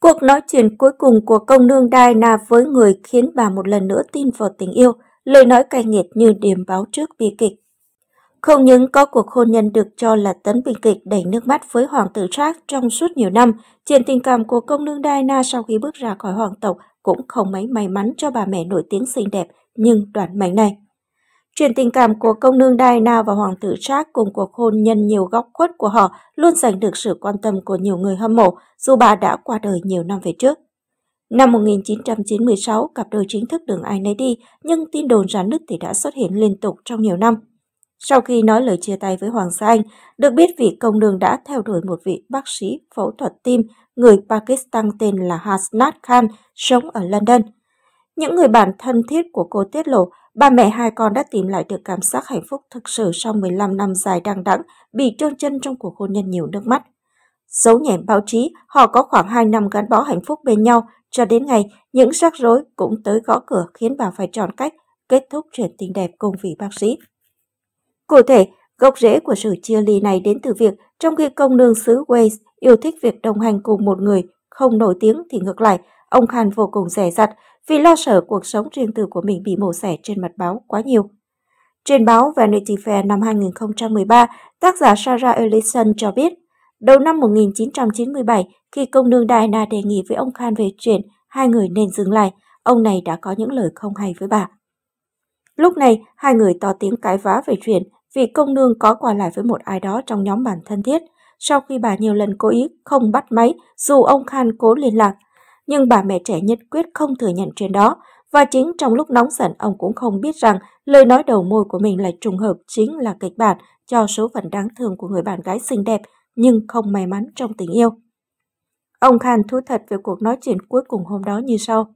Cuộc nói chuyện cuối cùng của công nương Diana với người khiến bà một lần nữa tin vào tình yêu, lời nói cay nghiệt như điểm báo trước bi kịch. Không những có cuộc hôn nhân được cho là tấn bình kịch đầy nước mắt với hoàng tử Jack trong suốt nhiều năm, chuyện tình cảm của công nương Diana sau khi bước ra khỏi hoàng tộc cũng không mấy may mắn cho bà mẹ nổi tiếng xinh đẹp nhưng đoạn mệnh này. Chuyện tình cảm của công nương Diana và hoàng tử Charles cùng cuộc hôn nhân nhiều góc khuất của họ luôn giành được sự quan tâm của nhiều người hâm mộ, dù bà đã qua đời nhiều năm về trước. Năm 1996, cặp đôi chính thức đường ai nấy đi, nhưng tin đồn rán nứt thì đã xuất hiện liên tục trong nhiều năm. Sau khi nói lời chia tay với Hoàng gia Anh, được biết vị công nương đã theo đuổi một vị bác sĩ phẫu thuật tim người Pakistan tên là Hasnat Khan, sống ở London. Những người bạn thân thiết của cô tiết lộ Ba mẹ hai con đã tìm lại được cảm giác hạnh phúc thực sự sau 15 năm dài đằng đẵng bị trơn chân trong cuộc hôn nhân nhiều nước mắt. Dấu nhẹm báo chí, họ có khoảng 2 năm gắn bó hạnh phúc bên nhau, cho đến ngày những rắc rối cũng tới gõ cửa khiến bà phải chọn cách kết thúc chuyện tình đẹp cùng vị bác sĩ. Cụ thể, gốc rễ của sự chia ly này đến từ việc trong khi công nương xứ Wales yêu thích việc đồng hành cùng một người không nổi tiếng thì ngược lại, Ông Khan vô cùng rẻ rặt vì lo sợ cuộc sống riêng tư của mình bị mổ xẻ trên mặt báo quá nhiều. Trên báo Vanity Fair năm 2013, tác giả Sarah Ellison cho biết, đầu năm 1997, khi công nương Diana đề nghị với ông Khan về chuyện hai người nên dừng lại, ông này đã có những lời không hay với bà. Lúc này, hai người to tiếng cãi vã về chuyện vì công nương có qua lại với một ai đó trong nhóm bạn thân thiết, sau khi bà nhiều lần cố ý không bắt máy dù ông Khan cố liên lạc, nhưng bà mẹ trẻ nhất quyết không thừa nhận chuyện đó. Và chính trong lúc nóng giận ông cũng không biết rằng lời nói đầu môi của mình lại trùng hợp chính là kịch bản cho số phận đáng thương của người bạn gái xinh đẹp nhưng không may mắn trong tình yêu. Ông Khan thú thật về cuộc nói chuyện cuối cùng hôm đó như sau.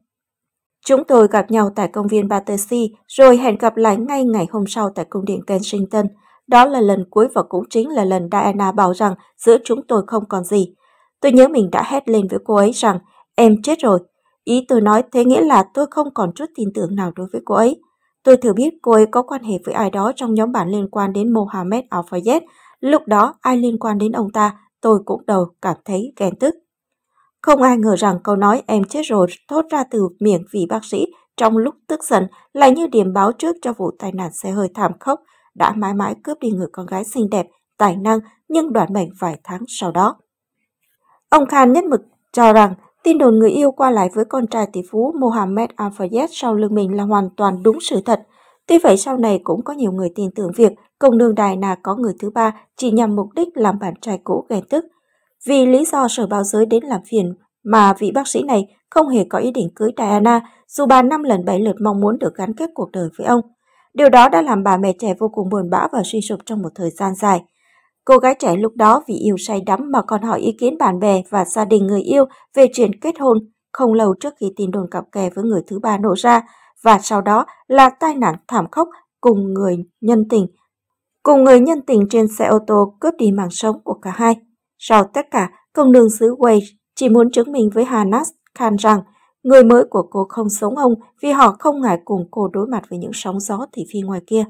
Chúng tôi gặp nhau tại công viên Battersea, rồi hẹn gặp lại ngay ngày hôm sau tại cung điện Kensington. Đó là lần cuối và cũng chính là lần Diana bảo rằng giữa chúng tôi không còn gì. Tôi nhớ mình đã hét lên với cô ấy rằng Em chết rồi. Ý tôi nói thế nghĩa là tôi không còn chút tin tưởng nào đối với cô ấy. Tôi thừa biết cô ấy có quan hệ với ai đó trong nhóm bạn liên quan đến Mohamed Al-Fayed. Lúc đó ai liên quan đến ông ta, tôi cũng đầu cảm thấy ghen tức. Không ai ngờ rằng câu nói em chết rồi thốt ra từ miệng vị bác sĩ trong lúc tức giận lại như điểm báo trước cho vụ tai nạn xe hơi thảm khốc đã mãi mãi cướp đi người con gái xinh đẹp, tài năng nhưng đoạn mệnh vài tháng sau đó. Ông Khan nhất mực cho rằng Tin đồn người yêu qua lại với con trai tỷ phú Mohammed al fayed sau lưng mình là hoàn toàn đúng sự thật. Tuy vậy sau này cũng có nhiều người tin tưởng việc công đường đài là có người thứ ba chỉ nhằm mục đích làm bạn trai cũ ghen tức. Vì lý do sở báo giới đến làm phiền mà vị bác sĩ này không hề có ý định cưới Diana dù bà năm lần bảy lượt mong muốn được gắn kết cuộc đời với ông. Điều đó đã làm bà mẹ trẻ vô cùng buồn bã và suy sụp trong một thời gian dài. Cô gái trẻ lúc đó vì yêu say đắm mà còn hỏi ý kiến bạn bè và gia đình người yêu về chuyện kết hôn không lâu trước khi tin đồn cặp kè với người thứ ba nổ ra và sau đó là tai nạn thảm khốc cùng người nhân tình. Cùng người nhân tình trên xe ô tô cướp đi mạng sống của cả hai. Sau tất cả, công đường xứ Wales chỉ muốn chứng minh với Hanas Khan rằng người mới của cô không sống ông vì họ không ngại cùng cô đối mặt với những sóng gió thị phi ngoài kia.